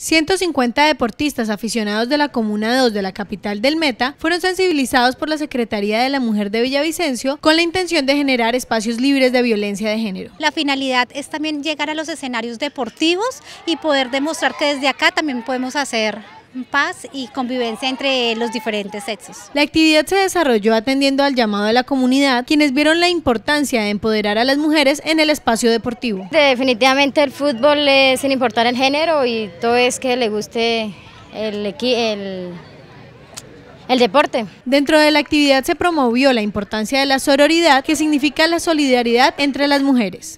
150 deportistas aficionados de la Comuna 2 de la capital del Meta fueron sensibilizados por la Secretaría de la Mujer de Villavicencio con la intención de generar espacios libres de violencia de género. La finalidad es también llegar a los escenarios deportivos y poder demostrar que desde acá también podemos hacer paz y convivencia entre los diferentes sexos. La actividad se desarrolló atendiendo al llamado de la comunidad, quienes vieron la importancia de empoderar a las mujeres en el espacio deportivo. Definitivamente el fútbol es sin importar el género y todo es que le guste el, el deporte. Dentro de la actividad se promovió la importancia de la sororidad, que significa la solidaridad entre las mujeres.